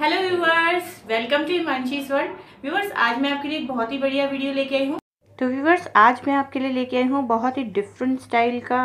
hello viewers welcome to Himanshi's world viewers आज मैं आपके लिए एक बहुत ही बढ़िया वीडियो लेके आई हूँ तो व्यूवर्स आज मैं आपके लिए लेके आई हूँ बहुत ही डिफरेंट स्टाइल का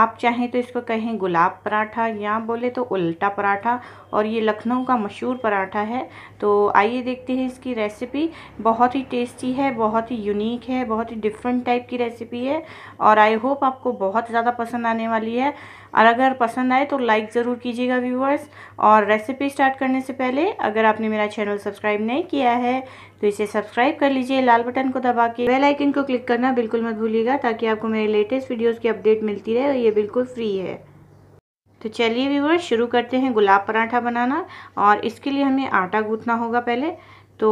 आप चाहें तो इसको कहें गुलाब पराठा या बोले तो उल्टा पराठा और ये लखनऊ का मशहूर पराठा है तो आइए देखते हैं इसकी रेसिपी बहुत ही टेस्टी है बहुत ही यूनिक है बहुत ही डिफरेंट टाइप की रेसिपी है और आई होप आपको बहुत ज़्यादा पसंद आने वाली है और अगर पसंद आए तो लाइक ज़रूर कीजिएगा व्यूवर्स और रेसिपी स्टार्ट करने से पहले अगर आपने मेरा चैनल सब्सक्राइब नहीं किया है तो इसे सब्सक्राइब कर लीजिए लाल बटन को दबा के बेल आइकन को क्लिक करना बिल्कुल मत भूलिएगा ताकि आपको मेरे लेटेस्ट वीडियोस की अपडेट मिलती रहे और ये बिल्कुल फ्री है तो चलिए व्यूवर शुरू करते हैं गुलाब पराठा बनाना और इसके लिए हमें आटा गूँथना होगा पहले तो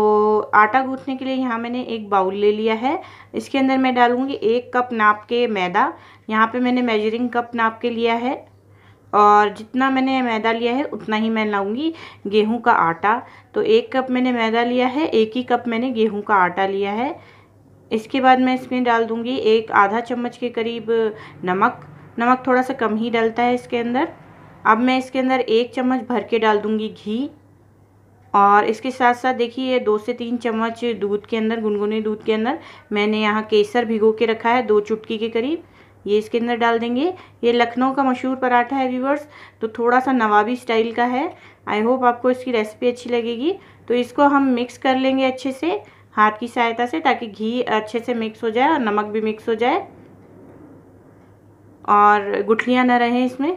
आटा गूँथने के लिए यहाँ मैंने एक बाउल ले लिया है इसके अंदर मैं डालूँगी एक कप नाप के मैदा यहाँ पर मैंने मेजरिंग कप नाप के लिया है और जितना मैंने मैदा लिया है उतना ही मैं लाऊंगी गेहूं का आटा तो एक कप मैंने मैदा लिया है एक ही कप मैंने गेहूं का आटा लिया है इसके बाद मैं इसमें डाल दूंगी एक आधा चम्मच के करीब नमक नमक थोड़ा सा कम ही डलता है इसके अंदर अब मैं इसके अंदर एक चम्मच भर के डाल दूँगी घी और इसके साथ साथ देखिए ये दो से तीन चम्मच दूध के अंदर गुनगुने दूध के अंदर मैंने यहाँ केसर भिगो के रखा है दो चुटकी के करीब ये इसके अंदर डाल देंगे ये लखनऊ का मशहूर पराठा है व्यूवर्स तो थोड़ा सा नवाबी स्टाइल का है आई होप आपको इसकी रेसिपी अच्छी लगेगी तो इसको हम मिक्स कर लेंगे अच्छे से हाथ की सहायता से ताकि घी अच्छे से मिक्स हो जाए और नमक भी मिक्स हो जाए और गुठलियाँ ना रहें इसमें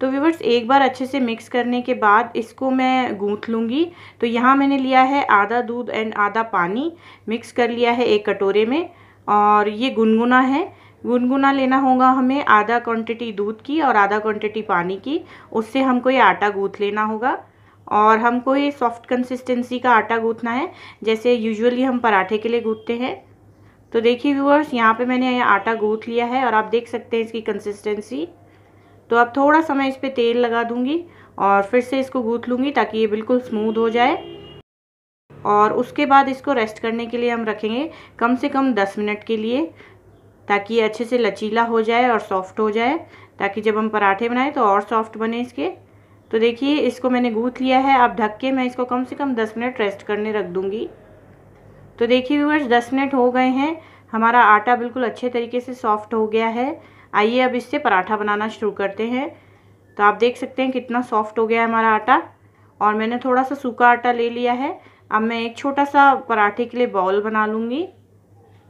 तो व्यूवर्स एक बार अच्छे से मिक्स करने के बाद इसको मैं गूँथ लूँगी तो यहाँ मैंने लिया है आधा दूध एंड आधा पानी मिक्स कर लिया है एक कटोरे में और ये गुनगुना है गुनगुना लेना होगा हमें आधा क्वांटिटी दूध की और आधा क्वांटिटी पानी की उससे हमको ये आटा गूँथ लेना होगा और हमको ये सॉफ्ट कंसिस्टेंसी का आटा गूँथना है जैसे यूजुअली हम पराठे के लिए गूँथते हैं तो देखिए व्यूअर्स यहाँ पे मैंने ये आटा गूँथ लिया है और आप देख सकते हैं इसकी कंसिस्टेंसी तो अब थोड़ा सा मैं इस पर तेल लगा दूँगी और फिर से इसको गूँथ लूँगी ताकि ये बिल्कुल स्मूद हो जाए और उसके बाद इसको रेस्ट करने के लिए हम रखेंगे कम से कम दस मिनट के लिए ताकि ये अच्छे से लचीला हो जाए और सॉफ्ट हो जाए ताकि जब हम पराठे बनाएं तो और सॉफ्ट बने इसके तो देखिए इसको मैंने गूँथ लिया है अब ढक के मैं इसको कम से कम दस मिनट रेस्ट करने रख दूँगी तो देखिए व्यूवर्स दस मिनट हो गए हैं हमारा आटा बिल्कुल अच्छे तरीके से सॉफ्ट हो गया है आइए अब इससे पराठा बनाना शुरू करते हैं तो आप देख सकते हैं कितना सॉफ्ट हो गया है हमारा आटा और मैंने थोड़ा सा सूखा आटा ले लिया है अब मैं एक छोटा सा पराठे के लिए बॉल बना लूँगी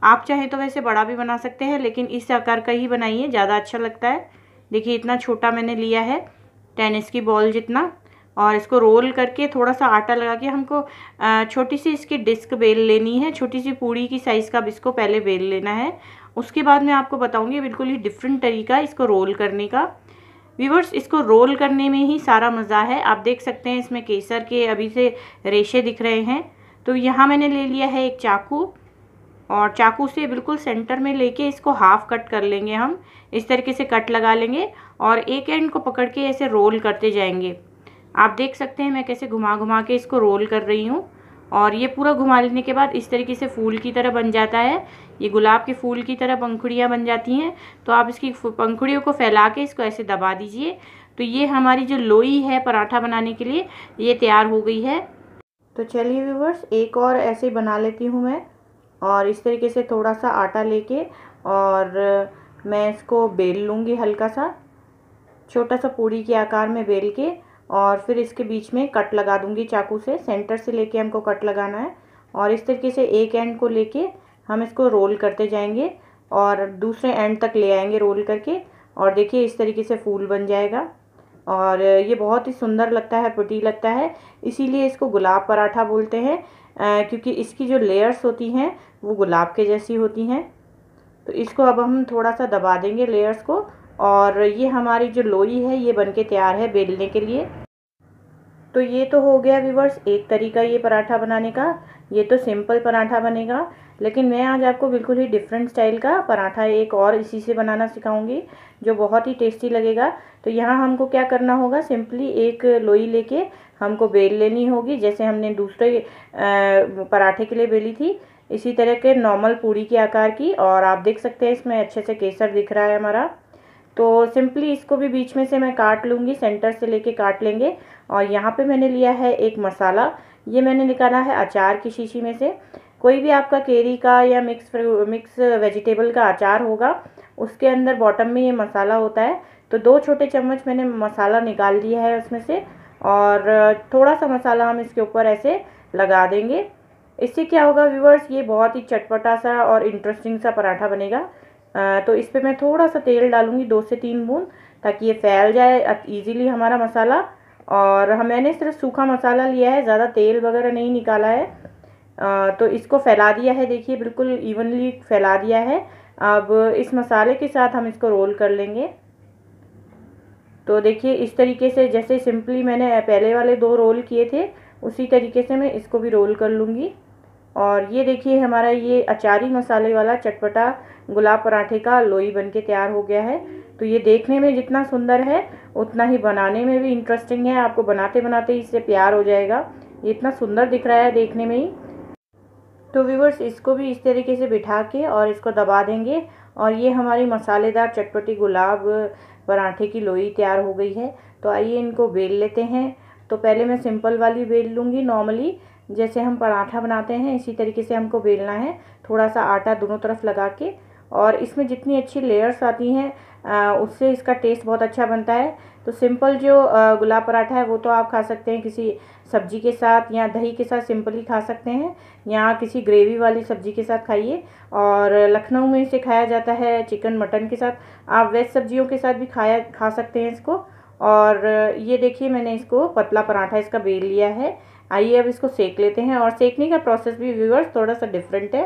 आप चाहें तो वैसे बड़ा भी बना सकते हैं लेकिन इस आकार का ही बनाइए ज़्यादा अच्छा लगता है देखिए इतना छोटा मैंने लिया है टेनिस की बॉल जितना और इसको रोल करके थोड़ा सा आटा लगा के हमको छोटी सी इसकी डिस्क बेल लेनी है छोटी सी पूड़ी की साइज़ का इसको पहले बेल लेना है उसके बाद मैं आपको बताऊँगी बिल्कुल ही डिफरेंट तरीका इसको रोल करने का व्यूवर्स इसको रोल करने में ही सारा मज़ा है आप देख सकते हैं इसमें केसर के अभी से रेशे दिख रहे हैं तो यहाँ मैंने ले लिया है एक चाकू और चाकू से बिल्कुल सेंटर में लेके इसको हाफ कट कर लेंगे हम इस तरीके से कट लगा लेंगे और एक एंड को पकड़ के ऐसे रोल करते जाएंगे आप देख सकते हैं मैं कैसे घुमा घुमा के इसको रोल कर रही हूँ और ये पूरा घुमा लेने के बाद इस तरीके से फूल की तरह बन जाता है ये गुलाब के फूल की तरह पंखुड़ियाँ बन जाती हैं तो आप इसकी पंखुड़ियों को फैला के इसको ऐसे दबा दीजिए तो ये हमारी जो लोई है पराठा बनाने के लिए ये तैयार हो गई है तो चलिए व्यूवर्स एक और ऐसे ही बना लेती हूँ मैं और इस तरीके से थोड़ा सा आटा लेके और मैं इसको बेल लूँगी हल्का सा छोटा सा पूड़ी के आकार में बेल के और फिर इसके बीच में कट लगा दूँगी चाकू से सेंटर से लेके हमको कट लगाना है और इस तरीके से एक एंड को लेके हम इसको रोल करते जाएंगे और दूसरे एंड तक ले आएंगे रोल करके और देखिए इस तरीके से फूल बन जाएगा और ये बहुत ही सुंदर लगता है पुटी लगता है इसीलिए इसको गुलाब पराठा बोलते हैं क्योंकि इसकी जो लेयर्स होती हैं वो गुलाब के जैसी होती हैं तो इसको अब हम थोड़ा सा दबा देंगे लेयर्स को और ये हमारी जो लोई है ये बनके तैयार है बेलने के लिए तो ये तो हो गया विवर्स एक तरीका ये पराठा बनाने का ये तो सिंपल पराठा बनेगा लेकिन मैं आज आपको बिल्कुल ही डिफरेंट स्टाइल का पराठा एक और इसी से बनाना सिखाऊंगी जो बहुत ही टेस्टी लगेगा तो यहाँ हमको क्या करना होगा सिंपली एक लोई लेके हमको बेल लेनी होगी जैसे हमने दूसरे पराठे के लिए बेली थी इसी तरह के नॉर्मल पूरी के आकार की और आप देख सकते हैं इसमें अच्छे से केसर दिख रहा है हमारा तो सिंपली इसको भी बीच में से मैं काट लूँगी सेंटर से लेके काट लेंगे और यहाँ पे मैंने लिया है एक मसाला ये मैंने निकाला है अचार की शीशी में से कोई भी आपका केरी का या मिक्स मिक्स वेजिटेबल का अचार होगा उसके अंदर बॉटम में ये मसाला होता है तो दो छोटे चम्मच मैंने मसाला निकाल लिया है उसमें से और थोड़ा सा मसाला हम इसके ऊपर ऐसे लगा देंगे इससे क्या होगा व्यूवर्स ये बहुत ही चटपटा सा और इंटरेस्टिंग सा पराठा बनेगा तो इस पर मैं थोड़ा सा तेल डालूँगी दो से तीन बूंद ताकि ये फैल जाए ईजीली हमारा मसाला और हम मैंने सिर्फ सूखा मसाला लिया है ज़्यादा तेल वगैरह नहीं निकाला है तो इसको फैला दिया है देखिए बिल्कुल इवनली फैला दिया है अब इस मसाले के साथ हम इसको रोल कर लेंगे तो देखिए इस तरीके से जैसे सिंपली मैंने पहले वाले दो रोल किए थे उसी तरीके से मैं इसको भी रोल कर लूँगी और ये देखिए हमारा ये अचारी मसाले वाला चटपटा गुलाब पराठे का लोई बन के तैयार हो गया है तो ये देखने में जितना सुंदर है उतना ही बनाने में भी इंटरेस्टिंग है आपको बनाते बनाते इससे प्यार हो जाएगा ये इतना सुंदर दिख रहा है देखने में ही तो व्यूवर्स इसको भी इस तरीके से बिठा के और इसको दबा देंगे और ये हमारी मसालेदार चटपटी गुलाब पराठे की लोई तैयार हो गई है तो आइए इनको बेल लेते हैं तो पहले मैं सिंपल वाली बेल लूँगी नॉर्मली जैसे हम पराठा बनाते हैं इसी तरीके से हमको बेलना है थोड़ा सा आटा दोनों तरफ लगा के और इसमें जितनी अच्छी लेयर्स आती हैं उससे इसका टेस्ट बहुत अच्छा बनता है तो सिंपल जो गुलाब पराठा है वो तो आप खा सकते हैं किसी सब्जी के साथ या दही के साथ सिंपली खा सकते हैं या किसी ग्रेवी वाली सब्जी के साथ खाइए और लखनऊ में इसे खाया जाता है चिकन मटन के साथ आप वेज सब्जियों के साथ भी खाया खा सकते हैं इसको और ये देखिए मैंने इसको पतला पराठा इसका बेल लिया है आइए अब इसको सेक लेते हैं और सेकने का प्रोसेस भी व्यूवर्स थोड़ा सा डिफरेंट है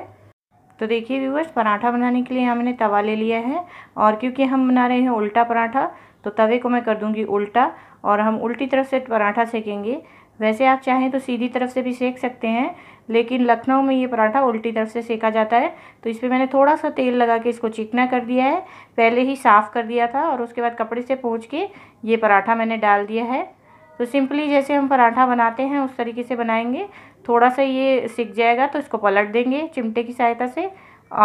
तो देखिए व्यूवर्स पराठा बनाने के लिए हमने तवा ले लिया है और क्योंकि हम बना रहे हैं उल्टा पराठा तो तवे को मैं कर दूँगी उल्टा और हम उल्टी तरफ से पराठा सेकेंगे वैसे आप चाहें तो सीधी तरफ से भी सेक सकते हैं लेकिन लखनऊ में ये पराठा उल्टी तरफ से सेका जाता है तो इस पर मैंने थोड़ा सा तेल लगा के इसको चिकना कर दिया है पहले ही साफ़ कर दिया था और उसके बाद कपड़े से पोंछ के ये पराठा मैंने डाल दिया है तो सिंपली जैसे हम पराठा बनाते हैं उस तरीके से बनाएंगे थोड़ा सा ये सिक जाएगा तो इसको पलट देंगे चिमटे की सहायता से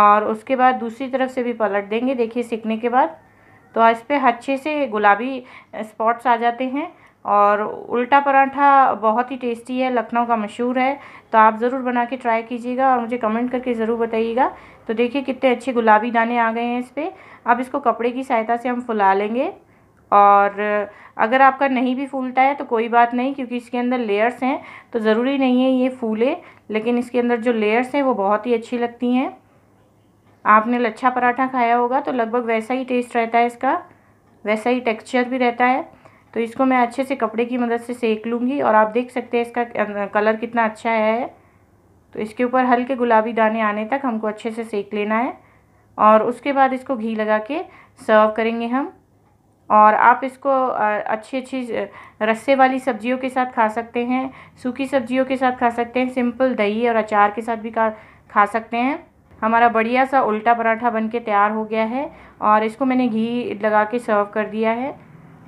और उसके बाद दूसरी तरफ से भी पलट देंगे देखिए सिकने के बाद तो इस पर अच्छे से गुलाबी स्पॉट्स आ जाते हैं और उल्टा पराठा बहुत ही टेस्टी है लखनऊ का मशहूर है तो आप ज़रूर बना के ट्राई कीजिएगा और मुझे कमेंट करके ज़रूर बताइएगा तो देखिए कितने अच्छे गुलाबी दाने आ गए हैं इस पर अब इसको कपड़े की सहायता से हम फुला लेंगे और अगर आपका नहीं भी फूलता है तो कोई बात नहीं क्योंकि इसके अंदर लेयर्स हैं तो ज़रूरी नहीं है ये फूले लेकिन इसके अंदर जो लेयर्स हैं वो बहुत ही अच्छी लगती हैं आपने लच्छा पराठा खाया होगा तो लगभग वैसा ही टेस्ट रहता है इसका वैसा ही टेक्सचर भी रहता है तो इसको मैं अच्छे से कपड़े की मदद से सेक लूँगी और आप देख सकते हैं इसका कलर अं, कितना अच्छा है तो इसके ऊपर हल्के गुलाबी दाने आने तक हमको अच्छे से सेक लेना है और उसके बाद इसको घी लगा के सर्व करेंगे हम और आप इसको अच्छी अच्छी रस्से वाली सब्जियों के साथ खा सकते हैं सूखी सब्जियों के साथ खा सकते हैं सिंपल दही और अचार के साथ भी खा खा सकते हैं हमारा बढ़िया सा उल्टा पराठा बन के तैयार हो गया है और इसको मैंने घी लगा के सर्व कर दिया है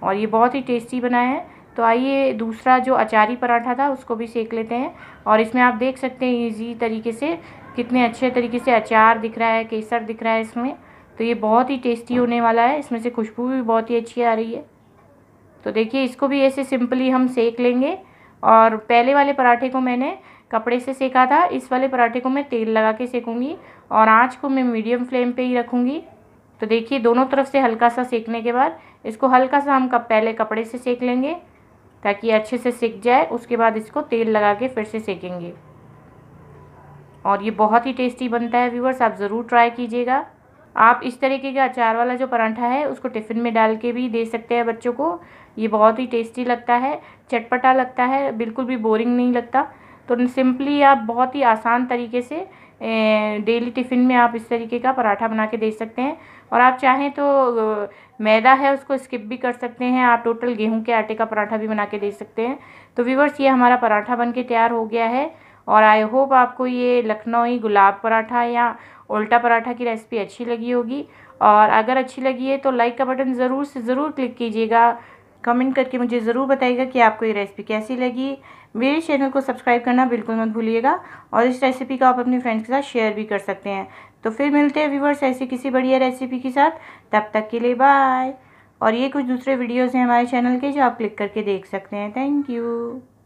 और ये बहुत ही टेस्टी बना है तो आइए दूसरा जो अचारी पराठा था उसको भी सेक लेते हैं और इसमें आप देख सकते हैं ईजी तरीके से कितने अच्छे तरीके से अचार दिख रहा है केसर दिख रहा है इसमें तो ये बहुत ही टेस्टी होने वाला है इसमें से खुशबू भी बहुत ही अच्छी आ रही है तो देखिए इसको भी ऐसे सिंपली हम सेक लेंगे और पहले वाले पराठे को मैंने कपड़े से सेका था इस वाले पराठे को मैं तेल लगा के सेकूँगी और आँच को मैं मीडियम फ्लेम पे ही रखूँगी तो देखिए दोनों तरफ से हल्का सा सेकने के बाद इसको हल्का सा हम कप पहले कपड़े से सेक लेंगे ताकि अच्छे से सेक जाए उसके बाद इसको तेल लगा के फिर से सेकेंगे और ये बहुत ही टेस्टी बनता है व्यूवर्स आप ज़रूर ट्राई कीजिएगा आप इस तरीके का अचार वाला जो परांठा है उसको टिफ़िन में डाल के भी दे सकते हैं बच्चों को ये बहुत ही टेस्टी लगता है चटपटा लगता है बिल्कुल भी बोरिंग नहीं लगता तो सिंपली आप बहुत ही आसान तरीके से डेली टिफ़िन में आप इस तरीके का पराठा बना के दे सकते हैं और आप चाहें तो मैदा है उसको स्किप भी कर सकते हैं आप टोटल गेहूं के आटे का पराठा भी बना के दे सकते हैं तो व्यूवर्स ये हमारा पराठा बन के तैयार हो गया है और आई होप आपको ये लखनऊ गुलाब पराठा या उल्टा पराठा की रेसिपी अच्छी लगी होगी और अगर अच्छी लगी है तो लाइक का बटन ज़रूर से ज़रूर क्लिक कीजिएगा कमेंट करके मुझे ज़रूर बताइएगा कि आपको ये रेसिपी कैसी लगी मेरे चैनल को सब्सक्राइब करना बिल्कुल मत भूलिएगा और इस रेसिपी को आप अपने फ्रेंड्स के साथ शेयर भी कर सकते हैं तो फिर मिलते हैं व्यूवर्स ऐसी किसी बढ़िया रेसिपी के साथ तब तक के लिए बाय और ये कुछ दूसरे वीडियोज़ हैं हमारे चैनल के जो आप क्लिक करके देख सकते हैं थैंक यू